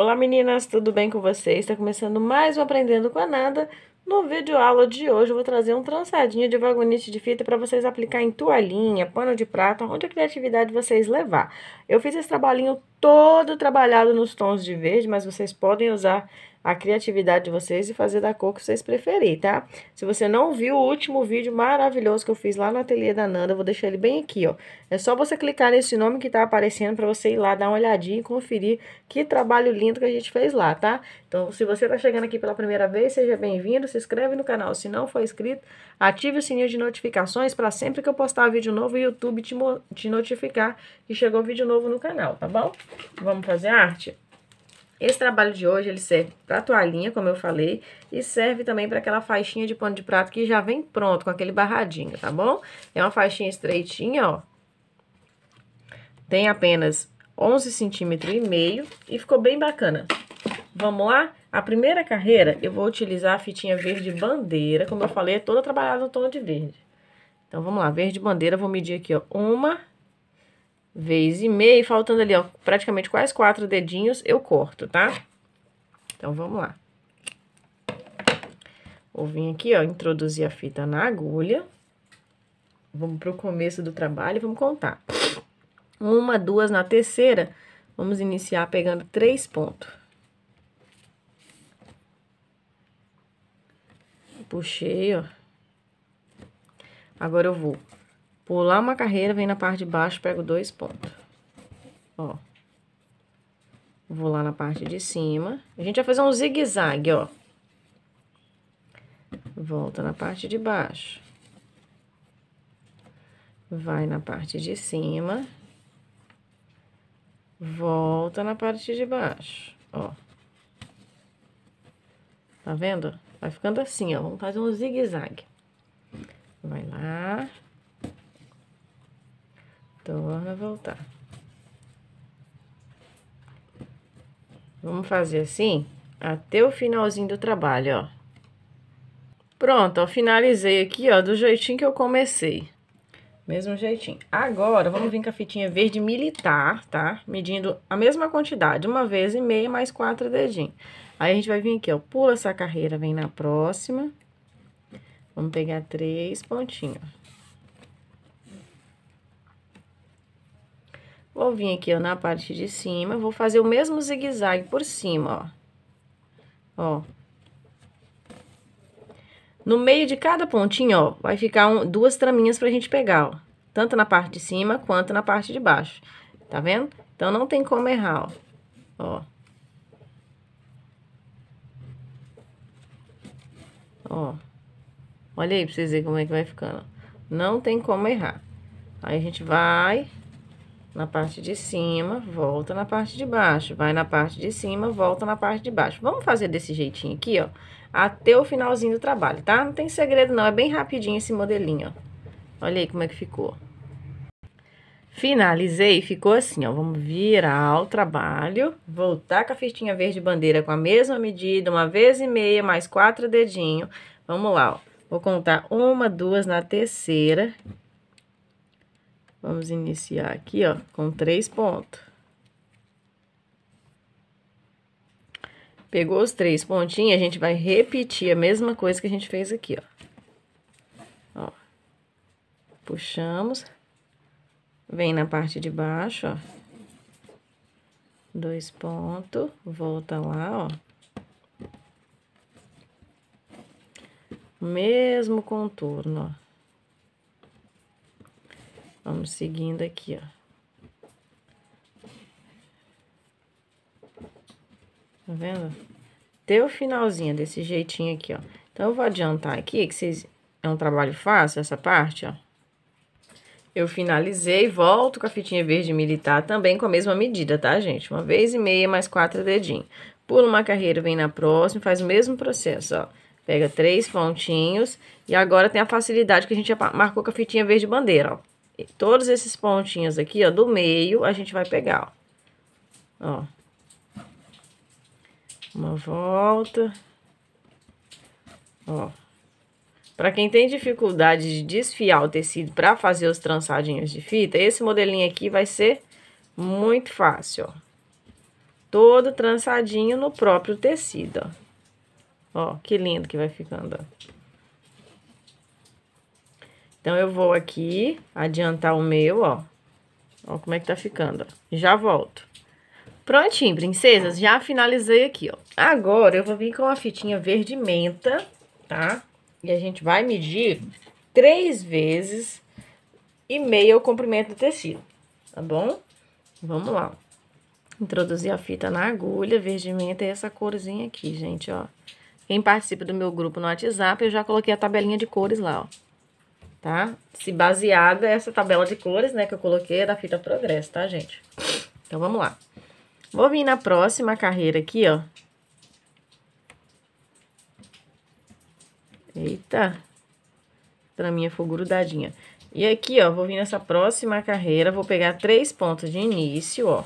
Olá meninas, tudo bem com vocês? Está começando mais um Aprendendo com a Nada. No vídeo aula de hoje eu vou trazer um trançadinho de vagonite de fita para vocês aplicar em toalhinha, pano de prato, onde a criatividade vocês levar. Eu fiz esse trabalhinho todo trabalhado nos tons de verde, mas vocês podem usar a criatividade de vocês e fazer da cor que vocês preferirem, tá? Se você não viu o último vídeo maravilhoso que eu fiz lá no ateliê da Nanda, eu vou deixar ele bem aqui, ó. É só você clicar nesse nome que tá aparecendo para você ir lá dar uma olhadinha e conferir que trabalho lindo que a gente fez lá, tá? Então, se você tá chegando aqui pela primeira vez, seja bem-vindo, se inscreve no canal se não for inscrito, ative o sininho de notificações para sempre que eu postar vídeo novo o YouTube te, te notificar que chegou vídeo novo no canal, tá bom? Vamos fazer arte? Esse trabalho de hoje, ele serve para toalhinha, como eu falei, e serve também para aquela faixinha de pano de prato que já vem pronto, com aquele barradinho, tá bom? É uma faixinha estreitinha, ó. Tem apenas 11 centímetros e meio e ficou bem bacana. Vamos lá? A primeira carreira, eu vou utilizar a fitinha verde bandeira, como eu falei, é toda trabalhada no tom de verde. Então, vamos lá, verde bandeira, vou medir aqui, ó, uma vez e meia, faltando ali, ó, praticamente quase quatro dedinhos, eu corto, tá? Então, vamos lá. Vou vir aqui, ó, introduzir a fita na agulha. Vamos pro começo do trabalho, e vamos contar. Uma, duas, na terceira, vamos iniciar pegando três pontos. Puxei, ó. Agora eu vou Pular uma carreira, vem na parte de baixo, pego dois pontos. Ó. Vou lá na parte de cima. A gente vai fazer um zigue-zague, ó. Volta na parte de baixo. Vai na parte de cima. Volta na parte de baixo, ó. Tá vendo? Vai ficando assim, ó. Vamos fazer um zigue-zague. Então, vamos voltar. Vamos fazer assim até o finalzinho do trabalho, ó. Pronto, ó, finalizei aqui, ó, do jeitinho que eu comecei. Mesmo jeitinho. Agora, vamos vir com a fitinha verde militar, tá? Medindo a mesma quantidade, uma vez e meia mais quatro dedinhos. Aí, a gente vai vir aqui, ó, pula essa carreira, vem na próxima. Vamos pegar três pontinhos, Vou vir aqui, ó, na parte de cima, vou fazer o mesmo zigue-zague por cima, ó. Ó. No meio de cada pontinho, ó, vai ficar um, duas traminhas pra gente pegar, ó. Tanto na parte de cima, quanto na parte de baixo. Tá vendo? Então, não tem como errar, ó. Ó. Ó. Olha aí pra vocês verem como é que vai ficando, ó. Não tem como errar. Aí, a gente vai na parte de cima, volta na parte de baixo, vai na parte de cima, volta na parte de baixo. Vamos fazer desse jeitinho aqui, ó, até o finalzinho do trabalho, tá? Não tem segredo não, é bem rapidinho esse modelinho, ó. Olha aí como é que ficou. Finalizei, ficou assim, ó, vamos virar o trabalho, voltar com a fitinha verde bandeira com a mesma medida, uma vez e meia, mais quatro dedinhos. Vamos lá, ó, vou contar uma, duas na terceira Vamos iniciar aqui, ó, com três pontos. Pegou os três pontinhos, a gente vai repetir a mesma coisa que a gente fez aqui, ó. Ó. Puxamos. Vem na parte de baixo, ó. Dois pontos, volta lá, ó. Mesmo contorno, ó. Vamos seguindo aqui, ó. Tá vendo? o finalzinho desse jeitinho aqui, ó. Então, eu vou adiantar aqui, que vocês... É um trabalho fácil essa parte, ó. Eu finalizei, volto com a fitinha verde militar também com a mesma medida, tá, gente? Uma vez e meia mais quatro dedinhos. Pula uma carreira, vem na próxima, faz o mesmo processo, ó. Pega três pontinhos e agora tem a facilidade que a gente já marcou com a fitinha verde bandeira, ó todos esses pontinhos aqui, ó, do meio, a gente vai pegar, ó. ó. Uma volta. Ó. Pra quem tem dificuldade de desfiar o tecido pra fazer os trançadinhos de fita, esse modelinho aqui vai ser muito fácil, ó. Todo trançadinho no próprio tecido, ó. Ó, que lindo que vai ficando, ó. Então, eu vou aqui adiantar o meu, ó. Ó como é que tá ficando, ó. Já volto. Prontinho, princesas. Já finalizei aqui, ó. Agora, eu vou vir com a fitinha verde menta, tá? E a gente vai medir três vezes e meia o comprimento do tecido, tá bom? Vamos lá. Introduzir a fita na agulha, verde menta e essa corzinha aqui, gente, ó. Quem participa do meu grupo no WhatsApp, eu já coloquei a tabelinha de cores lá, ó tá? Se baseada essa tabela de cores, né, que eu coloquei é da fita progresso, tá, gente? Então, vamos lá. Vou vir na próxima carreira aqui, ó. Eita! Pra minha foi grudadinha. E aqui, ó, vou vir nessa próxima carreira, vou pegar três pontos de início, ó.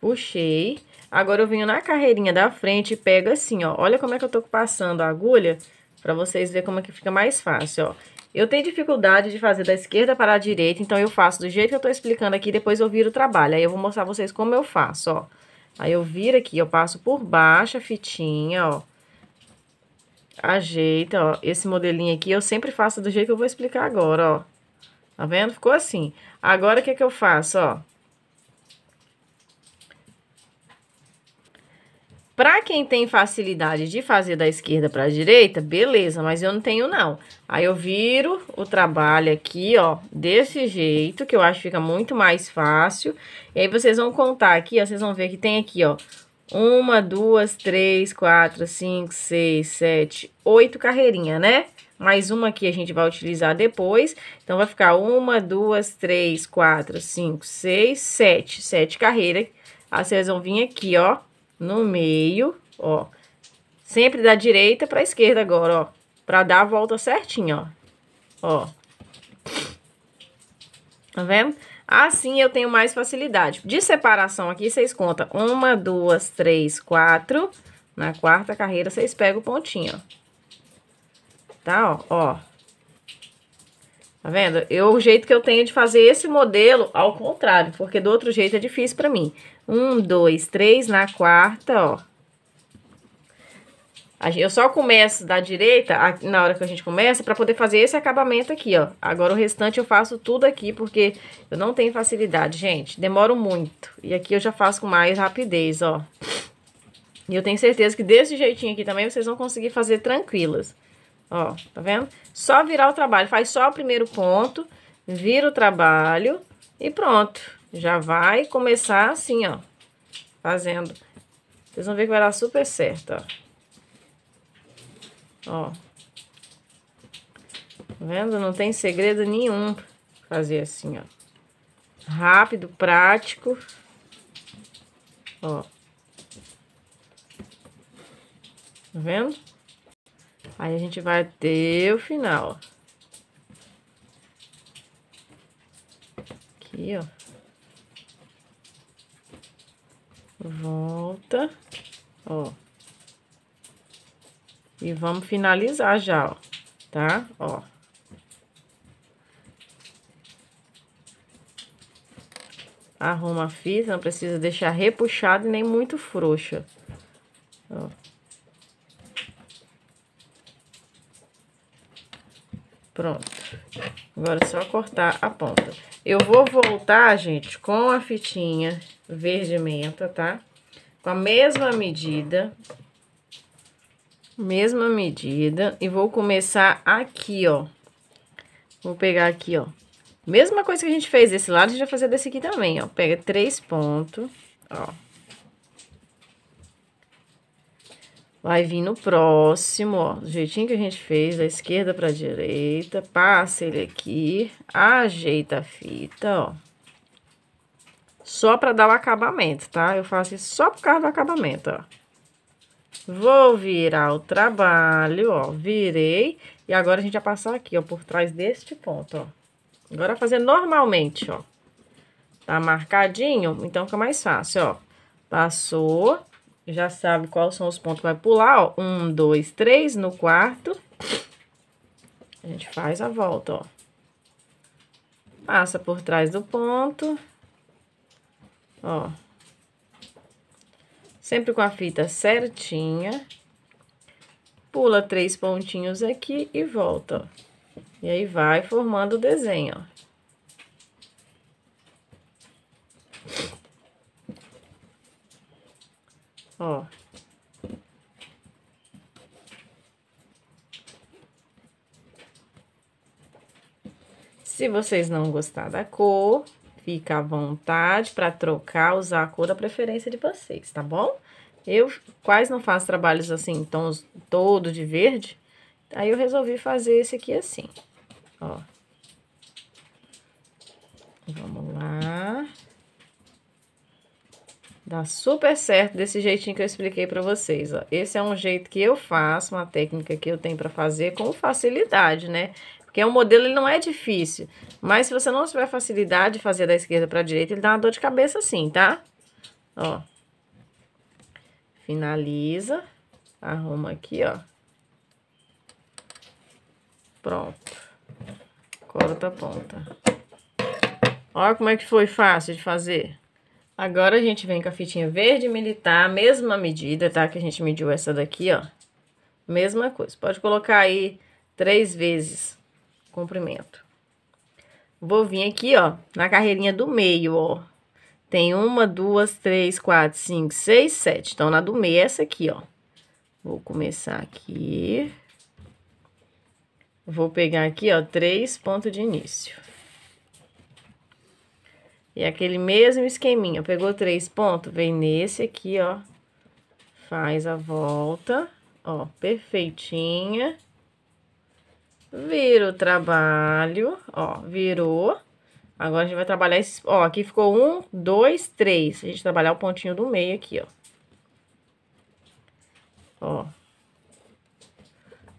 Puxei. Agora, eu venho na carreirinha da frente e pego assim, ó. Olha como é que eu tô passando a agulha Pra vocês verem como é que fica mais fácil, ó. Eu tenho dificuldade de fazer da esquerda para a direita, então eu faço do jeito que eu tô explicando aqui, depois eu viro o trabalho. Aí eu vou mostrar vocês como eu faço, ó. Aí eu viro aqui, eu passo por baixo a fitinha, ó. Ajeita, ó. Esse modelinho aqui eu sempre faço do jeito que eu vou explicar agora, ó. Tá vendo? Ficou assim. Agora, o que é que eu faço, ó? Para quem tem facilidade de fazer da esquerda para a direita, beleza, mas eu não tenho não. Aí eu viro o trabalho aqui, ó, desse jeito, que eu acho que fica muito mais fácil. E aí vocês vão contar aqui, ó, vocês vão ver que tem aqui, ó, uma, duas, três, quatro, cinco, seis, sete, oito carreirinhas, né? Mais uma aqui a gente vai utilizar depois. Então, vai ficar uma, duas, três, quatro, cinco, seis, sete. Sete carreiras. Aí, vocês vão vir aqui, ó no meio, ó. Sempre da direita pra esquerda agora, ó. Pra dar a volta certinho, ó. Ó. Tá vendo? Assim eu tenho mais facilidade. De separação aqui, vocês contam uma, duas, três, quatro. Na quarta carreira, vocês pegam o pontinho, ó. Tá, ó, ó. Tá vendo? Eu, o jeito que eu tenho de fazer esse modelo, ao contrário, porque do outro jeito é difícil pra mim. Um, dois, três na quarta, ó. Eu só começo da direita, na hora que a gente começa, para poder fazer esse acabamento aqui, ó. Agora o restante eu faço tudo aqui, porque eu não tenho facilidade, gente. Demoro muito. E aqui eu já faço com mais rapidez, ó. E eu tenho certeza que desse jeitinho aqui também vocês vão conseguir fazer tranquilas. Ó, tá vendo? Só virar o trabalho. Faz só o primeiro ponto, vira o trabalho e pronto. Já vai começar assim, ó. Fazendo. Vocês vão ver que vai dar super certo, ó. Ó. Tá vendo? Não tem segredo nenhum fazer assim, ó. Rápido, prático. Ó. Tá vendo? Aí a gente vai até o final, Aqui, ó. volta, ó. E vamos finalizar já, ó, tá? Ó. Arruma a fita, não precisa deixar repuxado e nem muito frouxa, ó. Pronto. Agora é só cortar a ponta. Eu vou voltar, gente, com a fitinha verde menta, tá? com a mesma medida, mesma medida, e vou começar aqui, ó. Vou pegar aqui, ó. Mesma coisa que a gente fez desse lado, a gente vai fazer desse aqui também, ó. Pega três pontos, ó. Vai vir no próximo, ó, do jeitinho que a gente fez, da esquerda pra direita, passa ele aqui, ajeita a fita, ó. Só para dar o acabamento, tá? Eu faço isso só por causa do acabamento, ó. Vou virar o trabalho, ó, virei. E agora a gente vai passar aqui, ó, por trás deste ponto, ó. Agora fazer normalmente, ó. Tá marcadinho, então fica mais fácil, ó. Passou, já sabe quais são os pontos que vai pular, ó. Um, dois, três, no quarto. A gente faz a volta, ó. Passa por trás do ponto, Ó. Sempre com a fita certinha. Pula três pontinhos aqui e volta, ó. E aí vai formando o desenho, ó. Ó. Se vocês não gostar da cor, fica à vontade para trocar, usar a cor da preferência de vocês, tá bom? Eu quase não faço trabalhos assim, em tons todo de verde. Aí eu resolvi fazer esse aqui assim, ó. Vamos lá. Dá super certo desse jeitinho que eu expliquei pra vocês, ó. Esse é um jeito que eu faço, uma técnica que eu tenho pra fazer com facilidade, né? Porque é um modelo, ele não é difícil. Mas se você não tiver facilidade de fazer da esquerda para a direita, ele dá uma dor de cabeça assim, tá? Ó. Finaliza. Arruma aqui, ó. Pronto. Corta a ponta. Olha como é que foi fácil de fazer. Agora a gente vem com a fitinha verde militar, mesma medida, tá? Que a gente mediu essa daqui, ó. Mesma coisa. Pode colocar aí três vezes comprimento. Vou vir aqui, ó, na carreirinha do meio, ó. Tem uma, duas, três, quatro, cinco, seis, sete. Então, na do meio é essa aqui, ó. Vou começar aqui. Vou pegar aqui, ó, três pontos de início. E aquele mesmo esqueminha, pegou três pontos, vem nesse aqui, ó. Faz a volta, ó, perfeitinha. Vira o trabalho, ó, virou. Agora a gente vai trabalhar esse, ó, aqui ficou um, dois, três. A gente trabalhar o pontinho do meio aqui, ó. Ó.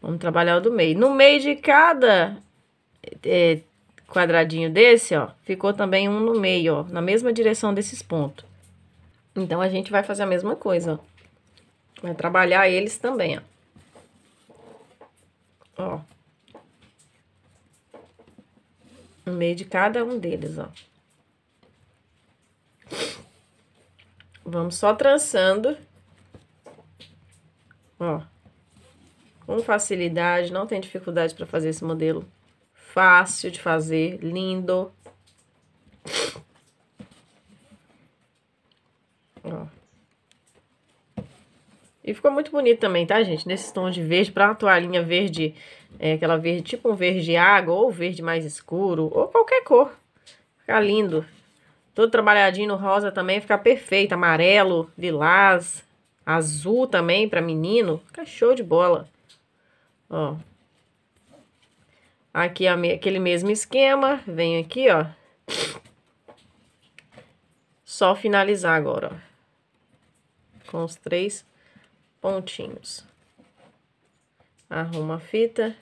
Vamos trabalhar o do meio. No meio de cada é, quadradinho desse, ó, ficou também um no meio, ó, na mesma direção desses pontos. Então, a gente vai fazer a mesma coisa, ó. Vai trabalhar eles também, ó. Ó. No meio de cada um deles, ó. Vamos só trançando. Ó. Com facilidade, não tem dificuldade para fazer esse modelo. Fácil de fazer, lindo. Ó. E ficou muito bonito também, tá, gente? nesse tom de verde, pra uma toalhinha verde, é, aquela verde, tipo um verde água, ou verde mais escuro, ou qualquer cor. Fica lindo. Todo trabalhadinho no rosa também, fica perfeito. Amarelo, lilás, azul também pra menino. Fica show de bola. Ó. Aqui aquele mesmo esquema. Venho aqui, ó. Só finalizar agora, ó. Com os três pontinhos. Arrumo a fita,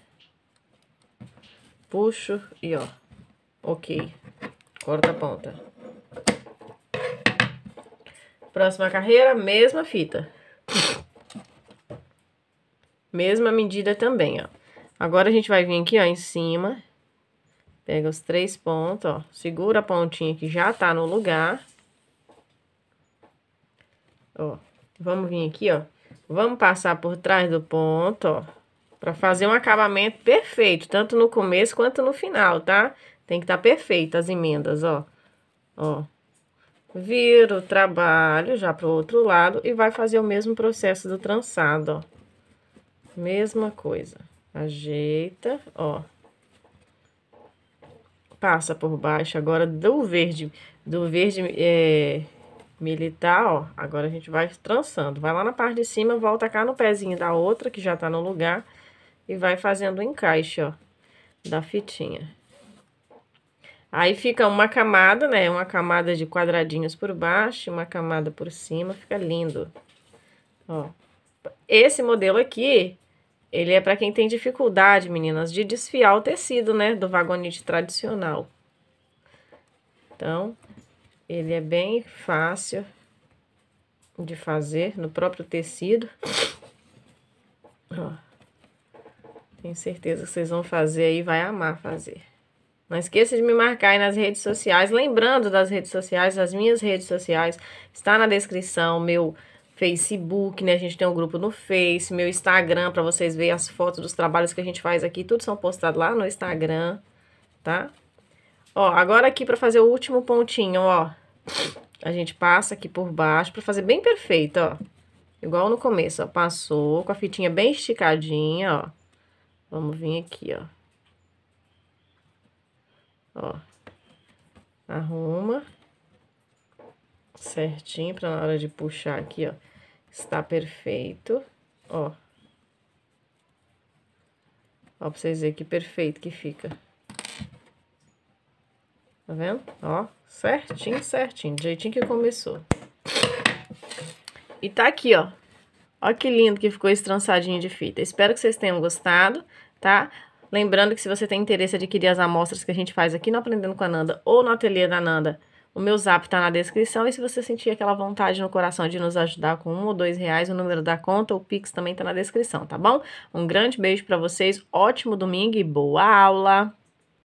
puxo e ó, ok, corta a ponta. Próxima carreira, mesma fita. Mesma medida também, ó. Agora a gente vai vir aqui, ó, em cima. Pega os três pontos, ó. Segura a pontinha que já tá no lugar. Ó, vamos vir aqui, ó. Vamos passar por trás do ponto, ó, para fazer um acabamento perfeito, tanto no começo quanto no final, tá? Tem que estar tá perfeito as emendas, ó. Ó. Vira o trabalho já pro outro lado e vai fazer o mesmo processo do trançado, ó. Mesma coisa. Ajeita, ó. Passa por baixo agora do verde, do verde é, militar, ó. Agora a gente vai trançando. Vai lá na parte de cima, volta cá no pezinho da outra, que já tá no lugar. E vai fazendo o encaixe, ó, da fitinha. Aí fica uma camada, né? Uma camada de quadradinhos por baixo, uma camada por cima. Fica lindo. Ó. Esse modelo aqui, ele é para quem tem dificuldade, meninas, de desfiar o tecido, né? Do vagonete tradicional. Então, ele é bem fácil de fazer no próprio tecido. Ó. Tenho certeza que vocês vão fazer aí, vai amar fazer. Não esqueça de me marcar aí nas redes sociais. Lembrando das redes sociais, as minhas redes sociais, está na descrição, meu Facebook, né? A gente tem um grupo no Face, meu Instagram, para vocês verem as fotos dos trabalhos que a gente faz aqui. Tudo são postados lá no Instagram, tá? Ó, agora aqui para fazer o último pontinho, ó. A gente passa aqui por baixo para fazer bem perfeito, ó. Igual no começo, ó. Passou com a fitinha bem esticadinha, ó. Vamos vir aqui, ó. Ó. Arruma. Certinho para na hora de puxar aqui, ó. Está perfeito, ó. Ó, pra vocês verem que perfeito que fica. Tá vendo? Ó, certinho, certinho, do jeitinho que começou. E tá aqui, ó. Ó que lindo que ficou esse trançadinho de fita. Espero que vocês tenham gostado, tá? Lembrando que se você tem interesse em adquirir as amostras que a gente faz aqui no Aprendendo com a Nanda ou no Ateliê da Nanda, o meu zap tá na descrição. E se você sentir aquela vontade no coração de nos ajudar com um ou dois reais, o número da conta, o Pix também tá na descrição, tá bom? Um grande beijo para vocês, ótimo domingo e boa aula!